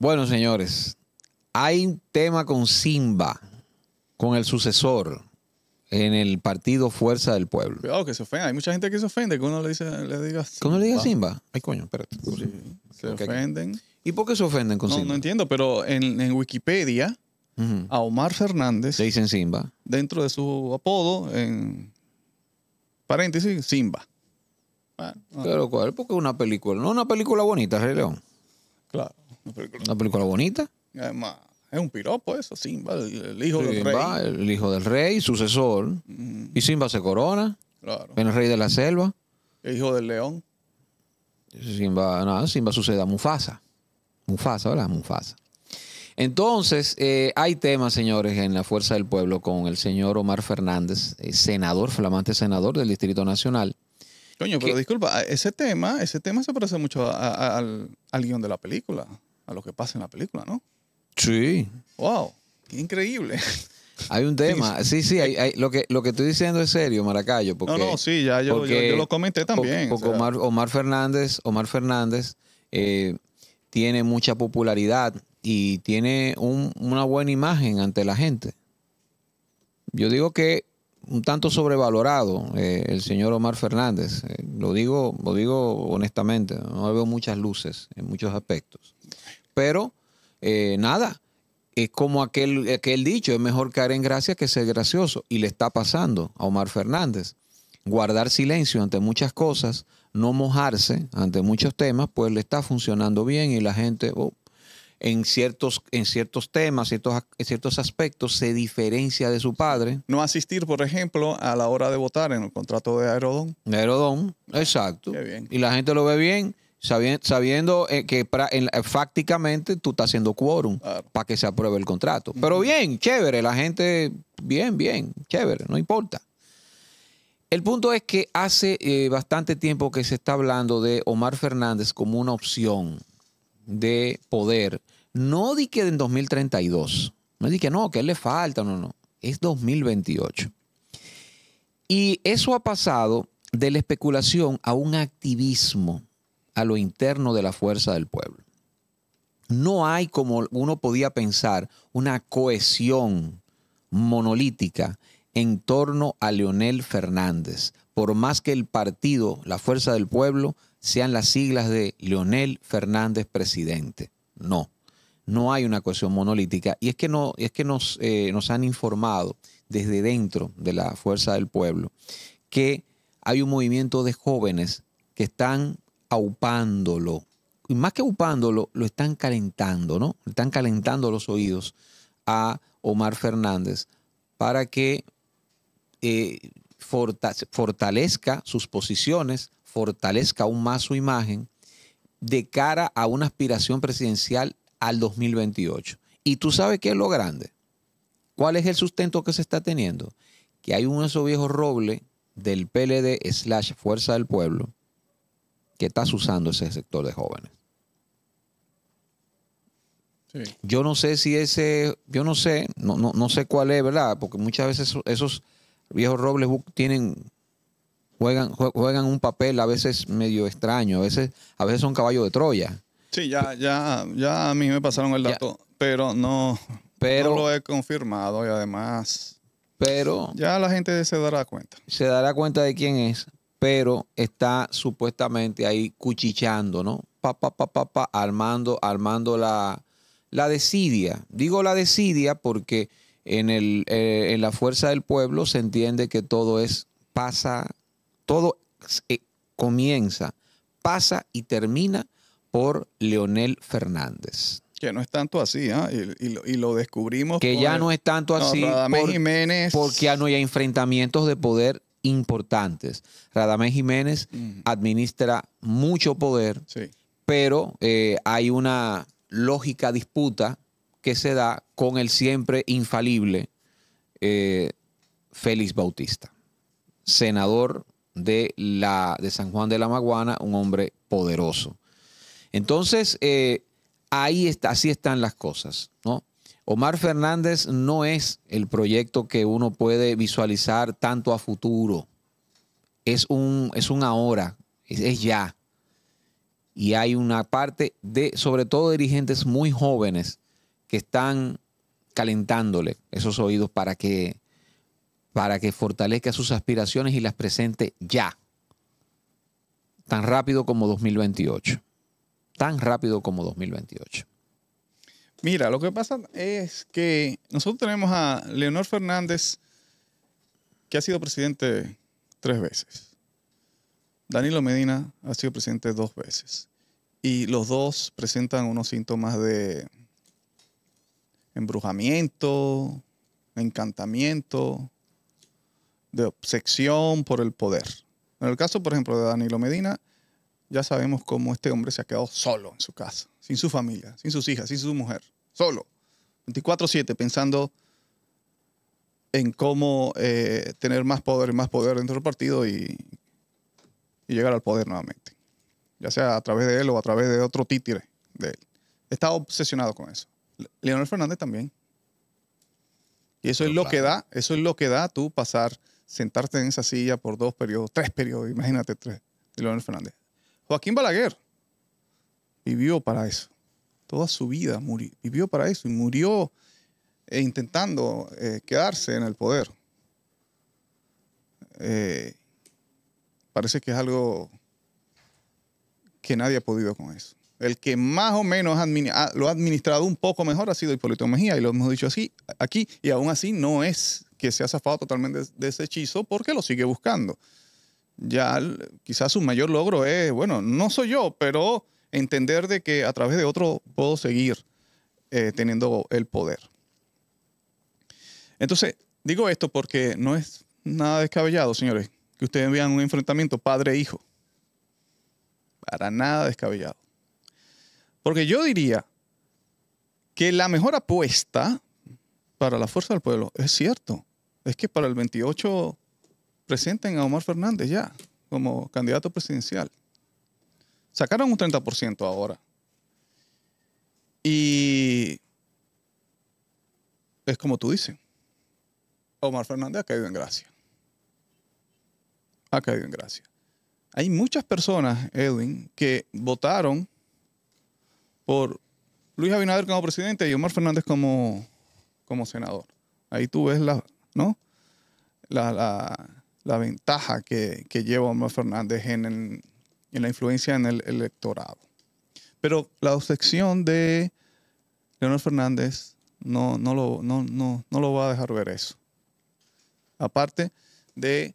Bueno, señores, hay un tema con Simba, con el sucesor en el partido Fuerza del Pueblo. Cuidado oh, que se ofenda. Hay mucha gente que se ofende que uno le, dice, le diga Simba. ¿Cómo le diga Simba? Ay, coño, espérate. se ofenden. ¿Y por qué se ofenden con no, Simba? No entiendo, pero en, Wikipedia, a Omar Fernández. Le dicen Simba. Dentro de su apodo, en paréntesis, Simba. Claro, porque es una película. No una película bonita, Rey León. Claro. Una película, bonita. es un piropo eso, Simba, el, hijo del rey. El hijo del rey, sucesor. Mm. Y Simba se corona. en El rey de la selva. El hijo del león. Simba, no, Simba sucede a Mufasa. Mufasa, ¿verdad? Mufasa. Entonces, eh, hay temas, señores, en la Fuerza del Pueblo con el señor Omar Fernández, eh, senador, flamante senador del Distrito Nacional. Coño, pero disculpa, ese tema, ese tema se parece mucho al, al guión de la película a lo que pasa en la película, ¿no? Sí. ¡Wow! ¡Qué increíble! Hay un tema, sí, sí, lo que lo que estoy diciendo es serio, Maracayo, porque no, no, sí, ya yo, lo comenté también. Porque Omar, Fernández, Omar Fernández eh, tiene mucha popularidad y tiene una buena imagen ante la gente. Yo digo que un tanto sobrevalorado eh, el señor Omar Fernández, eh, lo digo, lo digo honestamente, no veo muchas luces en muchos aspectos pero eh, nada, es como aquel, dicho, es mejor caer en gracia que ser gracioso. Y le está pasando a Omar Fernández. Guardar silencio ante muchas cosas, no mojarse ante muchos temas, pues le está funcionando bien y la gente oh, en, ciertos, en ciertos temas, ciertos, en ciertos aspectos, se diferencia de su padre. No asistir, por ejemplo, a la hora de votar en el contrato de Aerodón. Aerodón, exacto. bien. Y la gente lo ve bien Sabiendo, eh, que prácticamente fácticamente tú estás haciendo quórum para que se apruebe el contrato. Pero bien, chévere, la gente, bien, bien, chévere, no importa. El punto es que hace eh, bastante tiempo que se está hablando de Omar Fernández como una opción de poder. No di que en 2032, no di que no, que él le falta, no, no, es 2028. Y eso ha pasado de la especulación a un activismo a lo interno de la fuerza del pueblo. No hay, como uno podía pensar, una cohesión monolítica en torno a Leonel Fernández, por más que el partido, la fuerza del pueblo, sean las siglas de Leonel Fernández presidente. No, no hay una cohesión monolítica. Y es que, no, es que nos, eh, nos han informado desde dentro de la fuerza del pueblo que hay un movimiento de jóvenes que están aupándolo. Y más que aupándolo, lo están calentando, ¿no? Están calentando los oídos a Omar Fernández para que eh, fortalezca sus posiciones, fortalezca aún más su imagen de cara a una aspiración presidencial al 2028. Y tú sabes qué es lo grande. ¿Cuál es el sustento que se está teniendo? Que hay un esos viejo roble del PLD slash Fuerza del Pueblo que estás usando ese sector de jóvenes. Yo no sé si ese, yo no sé, no, no, no sé cuál es, ¿verdad? Porque muchas veces esos viejos robles tienen, juegan, juegan un papel a veces medio extraño, a veces, a veces son caballos de Troya. Sí, ya, ya, ya a mí me pasaron el dato, pero no, pero, lo he confirmado y además. Pero. Ya la gente se dará cuenta. Se dará cuenta de quién es pero está supuestamente ahí cuchichando, ¿no? Pa, pa, pa, pa, pa armando, armando la, la desidia. Digo la desidia porque en, eh, la fuerza del pueblo se entiende que todo es, pasa, todo eh, comienza, pasa y termina por Leonel Fernández. Que no es tanto así, ¿eh? y, lo, descubrimos. Que ya no es tanto así. Porque ya no hay enfrentamientos de poder importantes. Radamés Jiménez administra mucho poder, pero eh, hay una lógica disputa que se da con el siempre infalible eh, Félix Bautista, senador de, la, de San Juan de la Maguana, un hombre poderoso. Entonces, eh, ahí está, así están las cosas, ¿no? Omar Fernández no es el proyecto que uno puede visualizar tanto a futuro. Es un, es ahora, es, ya. Y hay una parte de, sobre todo, dirigentes muy jóvenes que están calentándole esos oídos para que, para que fortalezca sus aspiraciones y las presente ya. Tan rápido como 2028. Tan rápido como 2028. Mira, lo que pasa es que nosotros tenemos a Leonor Fernández, que ha sido presidente tres veces. Danilo Medina ha sido presidente dos veces. Y los dos presentan unos síntomas de embrujamiento, encantamiento, de obsesión por el poder. En el caso, por ejemplo, de Danilo Medina, ya sabemos cómo este hombre se ha quedado solo en su casa, sin su familia, sin sus hijas, sin su mujer, solo, 24/7 pensando en cómo eh, tener más poder y más poder dentro del partido y, llegar al poder nuevamente, ya sea a través de él o a través de otro títere de él. Está obsesionado con eso. Leonel Fernández también. Y eso es lo que da, eso es lo que da tú pasar, sentarte en esa silla por dos periodos, tres periodos, imagínate tres, de Leonel Fernández Joaquín Balaguer vivió para eso. Toda su vida murió, vivió para eso y murió eh, intentando eh, quedarse en el poder. Eh, parece que es algo que nadie ha podido con eso. El que más o menos ah, lo ha administrado un poco mejor ha sido Hipólito Mejía, y lo hemos dicho así aquí, y aún así no es que se ha zafado totalmente de ese hechizo porque lo sigue buscando ya quizás su mayor logro es, bueno, no soy yo, pero entender de que a través de otro puedo seguir eh, teniendo el poder. Entonces, digo esto porque no es nada descabellado, señores, que ustedes vean un enfrentamiento padre-hijo. Para nada descabellado. Porque yo diría que la mejor apuesta para la fuerza del pueblo, es cierto, es que para el 28 presenten a Omar Fernández ya como candidato presidencial. Sacaron un 30% ahora. Y es como tú dices, Omar Fernández ha caído en gracia. Ha caído en gracia. Hay muchas personas, Edwin, que votaron por Luis Abinader como presidente y Omar Fernández como, como senador. Ahí tú ves la, ¿no? la, la la ventaja que, que lleva Omar Fernández en, la influencia en el electorado. Pero la obsesión de Leonel Fernández no, no, lo, no, no, lo va a dejar ver eso. Aparte de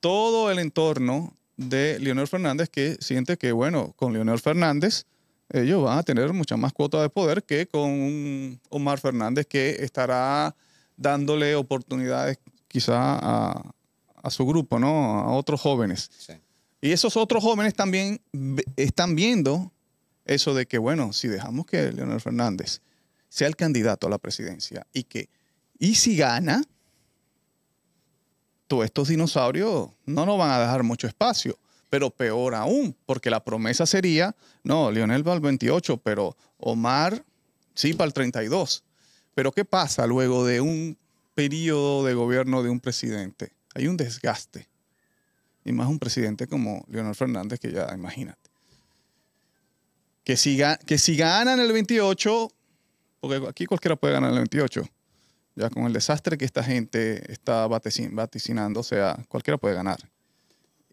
todo el entorno de Leonel Fernández que siente que, bueno, con Leonel Fernández ellos van a tener mucha más cuota de poder que con Omar Fernández que estará dándole oportunidades quizá a, a su grupo, ¿no? A otros jóvenes. Y esos otros jóvenes también están viendo eso de que, bueno, si dejamos que Leonel Fernández sea el candidato a la presidencia y que, y si gana, todos estos dinosaurios no nos van a dejar mucho espacio. Pero peor aún, porque la promesa sería, no, Leonel va al 28, pero Omar sí para el 32. Pero ¿qué pasa luego de un periodo de gobierno de un presidente? Hay un desgaste. Y más un presidente como Leonel Fernández, que ya, imagínate. Que si, que si ganan el 28, porque aquí cualquiera puede ganar el 28, ya con el desastre que esta gente está vaticinando, o sea, cualquiera puede ganar.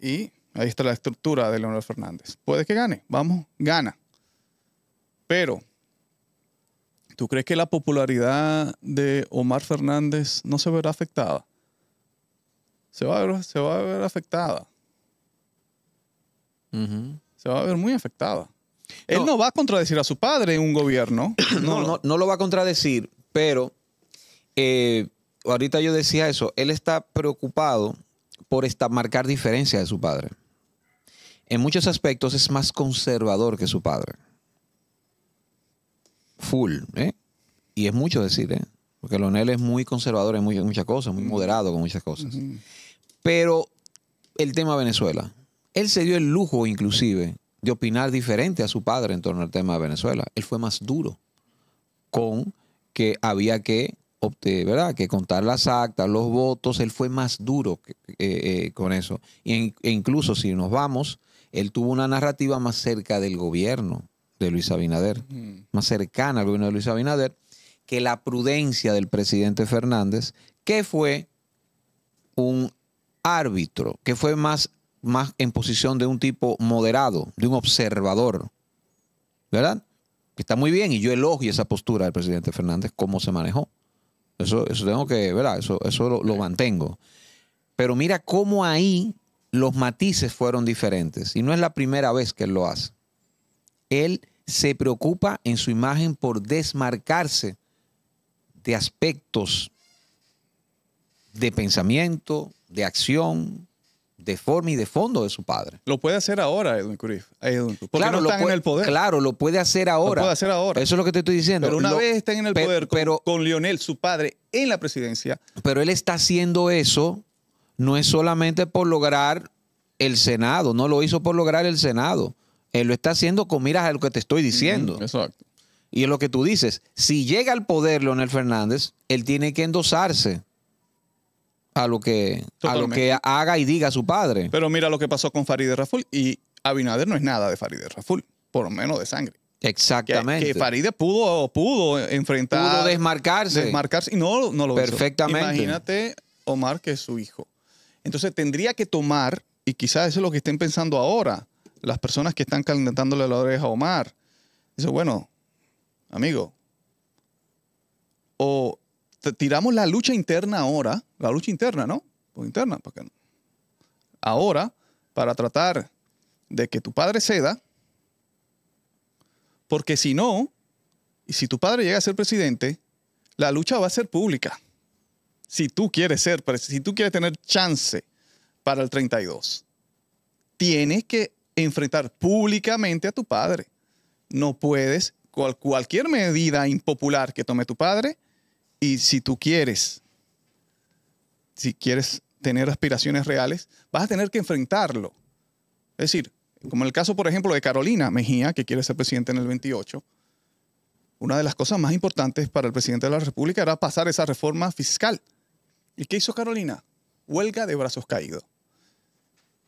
Y ahí está la estructura de Leonel Fernández. Puede que gane, vamos, gana. Pero, ¿tú crees que la popularidad de Omar Fernández no se verá afectada? se va a ver, afectada. Se va a ver muy afectada. Él no. va a contradecir a su padre en un gobierno. no, no, no, lo va a contradecir, pero eh, ahorita yo decía eso, él está preocupado por esta, marcar diferencia de su padre. En muchos aspectos es más conservador que su padre. Full, ¿eh? Y es mucho decir, ¿eh? Porque Lonel es muy conservador en, muchas cosas, muy moderado con muchas cosas. Pero el tema Venezuela. Él se dio el lujo inclusive de opinar diferente a su padre en torno al tema de Venezuela. Él fue más duro con que había que ¿verdad? Que contar las actas, los votos, él fue más duro eh, eh, con eso. E, incluso si nos vamos, él tuvo una narrativa más cerca del gobierno de Luis Abinader, más cercana al gobierno de Luis Abinader, que la prudencia del presidente Fernández, que fue un árbitro, que fue más, más en posición de un tipo moderado, de un observador, ¿verdad? Que está muy bien y yo elogio esa postura del presidente Fernández, cómo se manejó. Eso, eso tengo que, ¿verdad? Eso, eso lo mantengo. Pero mira cómo ahí los matices fueron diferentes y no es la primera vez que él lo hace. Él se preocupa en su imagen por desmarcarse de aspectos de pensamiento, de acción, de forma y de fondo de su padre. Lo puede hacer ahora, Edwin Cruz. porque claro, en el poder. Claro, lo puede hacer ahora. Eso es lo que te estoy diciendo. Pero una vez estén en el poder con, pero, Lionel, su padre, en la presidencia. Pero él está haciendo eso no es solamente por lograr el Senado, no lo hizo por lograr el Senado. Él lo está haciendo con miras a lo que te estoy diciendo. exacto. Y es lo que tú dices. Si llega al poder Leonel Fernández, él tiene que endosarse a lo que, lo que haga y diga su padre. Pero mira lo que pasó con Farideh Raful y Abinader no es nada de Farideh Raful, por lo menos de sangre. Exactamente. Que, Farideh pudo, pudo enfrentar. Pudo desmarcarse. Desmarcarse y no, no lo Perfectamente. Imagínate, Omar, que es su hijo. Entonces tendría que tomar, y quizás eso es lo que estén pensando ahora, las personas que están calentándole la oreja a Omar. Dice, bueno, amigo, o tiramos la lucha interna ahora la lucha interna, ¿no? Por pues interna. Para Ahora, para tratar de que tu padre ceda, porque si no, y si tu padre llega a ser presidente, la lucha va a ser pública. Si tú quieres ser, si tú quieres tener chance para el 32, tienes que enfrentar públicamente a tu padre. No puedes, con cualquier medida impopular que tome tu padre, y si tú quieres si quieres tener aspiraciones reales, vas a tener que enfrentarlo. Es decir, como en el caso, por ejemplo, de Carolina Mejía, que quiere ser presidente en el 28, una de las cosas más importantes para el presidente de la República era pasar esa reforma fiscal. ¿Y qué hizo Carolina? Huelga de brazos caídos.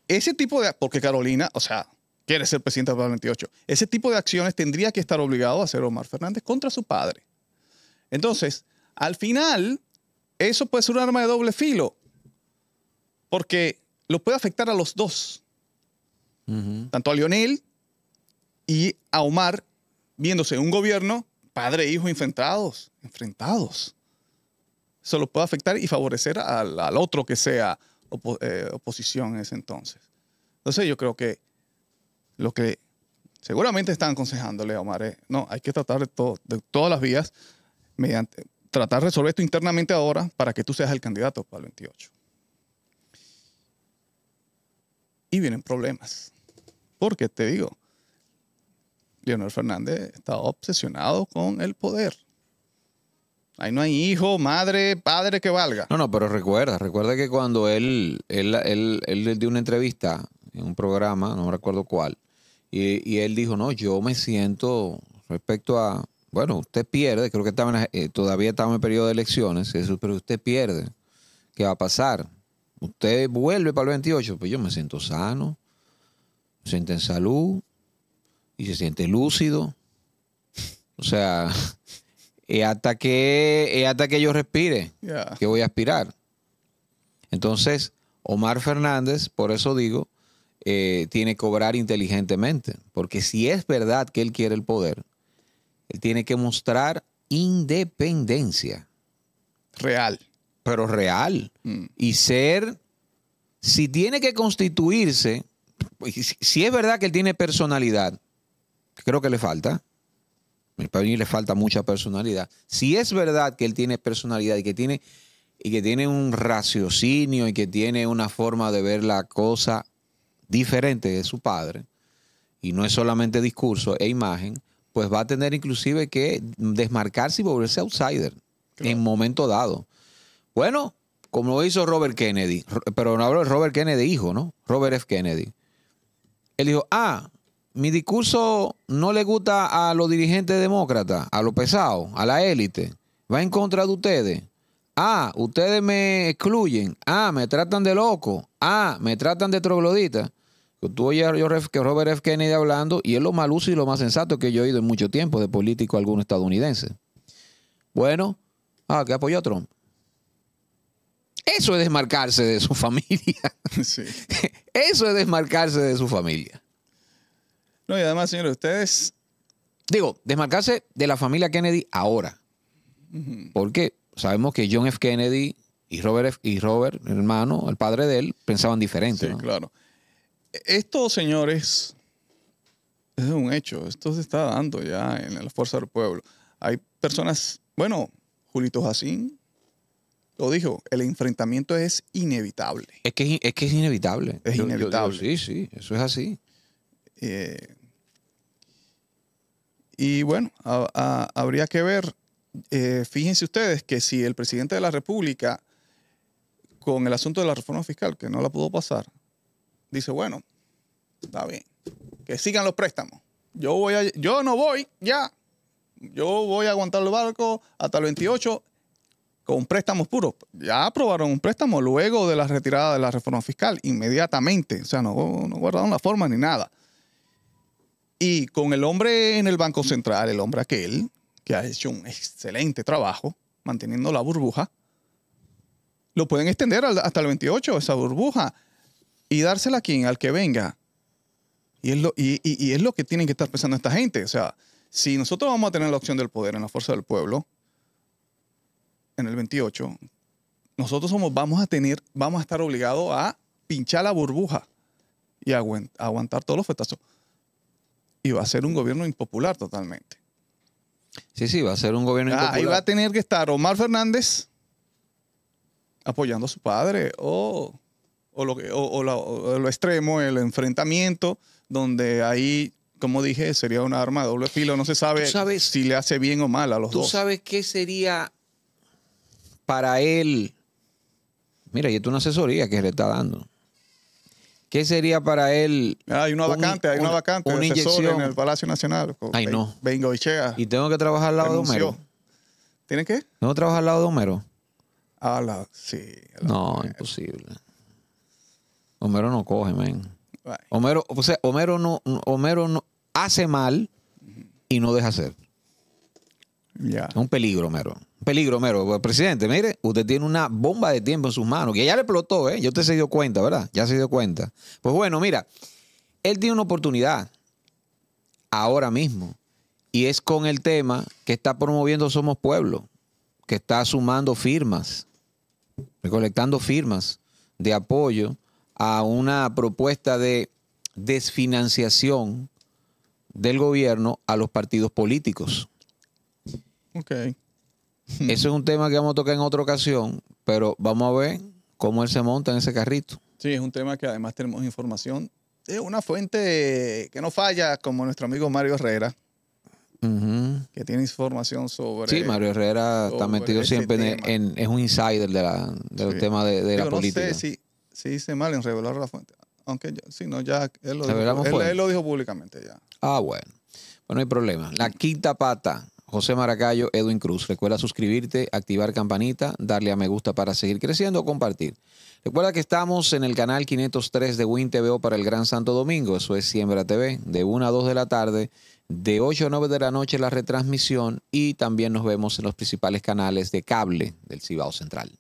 Ese tipo de... Porque Carolina, o sea, quiere ser presidente para el 28. Ese tipo de acciones tendría que estar obligado a hacer Omar Fernández contra su padre. Entonces, al final, eso puede ser un arma de doble filo, porque lo puede afectar a los dos, tanto a Lionel y a Omar, viéndose un gobierno, padre e hijo enfrentados, enfrentados. Eso lo puede afectar y favorecer al, otro que sea eh, oposición en ese entonces. Entonces yo creo que lo que seguramente están aconsejándole a Omar es, no, hay que tratar todo, de todas las vías mediante tratar de resolver esto internamente ahora para que tú seas el candidato para el 28. Y vienen problemas. Porque te digo, Leonel Fernández está obsesionado con el poder. Ahí no hay hijo, madre, padre que valga. No, no, pero recuerda, recuerda que cuando él, él, dio una entrevista en un programa, no recuerdo cuál, y él dijo, no, yo me siento respecto a, bueno, usted pierde, creo que eh, todavía estamos en periodo de elecciones, pero usted pierde. ¿Qué va a pasar? Usted vuelve para el 28, pues yo me siento sano, me siento en salud y se siente lúcido. O sea, es hasta, que, hasta que yo respire, que voy a aspirar. Entonces, Omar Fernández, por eso digo, eh, tiene que obrar inteligentemente, porque si es verdad que él quiere el poder, él tiene que mostrar independencia. Real. Pero real. Mm. Y ser, si tiene que constituirse, si es verdad que él tiene personalidad, creo que le falta. Para mí le falta mucha personalidad. Si es verdad que él tiene personalidad y que tiene, y que tiene un raciocinio y que tiene una forma de ver la cosa diferente de su padre, y no es solamente discurso e imagen, pues va a tener inclusive que desmarcarse y volverse outsider en momento dado. Bueno, como hizo Robert Kennedy, pero no hablo de Robert Kennedy hijo, ¿no? Robert F. Kennedy. Él dijo, ah, mi discurso no le gusta a los dirigentes demócratas, a los pesados, a la élite. Va en contra de ustedes. Ah, ustedes me excluyen. Ah, me tratan de loco. Ah, me tratan de troglodita. Tú oyes que Robert F. Kennedy hablando y es lo más lúcido y lo más sensato que yo he oído en mucho tiempo de político alguno estadounidense. Bueno, ah, que apoyó a Trump. Eso es desmarcarse de su familia. Sí. Eso es desmarcarse de su familia. No, y además, señores, ustedes. Digo, desmarcarse de la familia Kennedy ahora. Porque sabemos que John F. Kennedy y Robert, F. y Robert, hermano, el padre de él, pensaban diferente. Sí, claro. Esto, señores, es un hecho. Esto se está dando ya en la Fuerza del Pueblo. Hay personas, bueno, Julito Jacín lo dijo, el enfrentamiento es inevitable. Es que es, inevitable. Es inevitable. sí, sí, eso es así. Eh, y bueno, habría que ver, eh, fíjense ustedes que si el presidente de la República, con el asunto de la reforma fiscal, que no la pudo pasar, dice, bueno, está bien, que sigan los préstamos. Yo, voy yo no voy ya. Yo voy a aguantar el barco hasta el 28 con préstamos puros. Ya aprobaron un préstamo luego de la retirada de la reforma fiscal, inmediatamente. O sea, no, no guardaron la forma ni nada. Y con el hombre en el Banco Central, el hombre aquel, que ha hecho un excelente trabajo manteniendo la burbuja, lo pueden extender hasta el 28, esa burbuja y dársela a quien, al que venga. Y es, lo, y, es lo que tienen que estar pensando esta gente. O sea, si nosotros vamos a tener la opción del poder en la fuerza del pueblo, en el 28, nosotros somos, vamos a tener, vamos a estar obligados a pinchar la burbuja y a aguantar todos los fetazos. Y va a ser un gobierno impopular totalmente. Sí, sí, va a ser un gobierno impopular. Ah, ahí va a tener que estar Omar Fernández apoyando a su padre o... Oh o lo, o, lo extremo, el enfrentamiento, donde ahí, como dije, sería una arma de doble filo. No se sabe si le hace bien o mal a los dos. ¿Tú sabes qué sería para él? Mira, y esto es una asesoría que le está dando. ¿Qué sería para él? Ah, hay una vacante, hay una vacante. Un inyección en el Palacio Nacional. Ay, no. Y tengo que trabajar al lado de Homero. ¿Tiene qué? Tengo que trabajar al lado de Homero. Ah, sí. no, imposible. Homero no coge, men. Homero, o sea, Homero no, Homero no hace mal y no deja hacer. Es un peligro, Homero. Un peligro, Homero. Pues, presidente, mire, usted tiene una bomba de tiempo en sus manos, que ya le explotó, ¿eh? Ya usted se dio cuenta, ¿verdad? Ya se dio cuenta. Pues bueno, mira, él tiene una oportunidad ahora mismo. Y es con el tema que está promoviendo Somos Pueblo, que está sumando firmas, recolectando firmas de apoyo a una propuesta de desfinanciación del gobierno a los partidos políticos. Ok. Eso es un tema que vamos a tocar en otra ocasión, pero vamos a ver cómo él se monta en ese carrito. Sí, es un tema que además tenemos información de una fuente que no falla, como nuestro amigo Mario Herrera, que tiene información sobre... Sí, Mario Herrera está metido siempre en, es un insider del tema de, la política sí hice mal en revelar la fuente. Aunque si no, ya él lo, dijo, él, lo dijo públicamente ya. Ah, bueno. Bueno, no hay problema. La quinta pata. José Maracayo, Edwin Cruz. Recuerda suscribirte, activar campanita, darle a me gusta para seguir creciendo, compartir. Recuerda que estamos en el canal 503 de Win TVO para el Gran Santo Domingo. Eso es Siembra TV, de 1 a 2 de la tarde, de 8 a 9 de la noche la retransmisión y también nos vemos en los principales canales de cable del Cibao Central.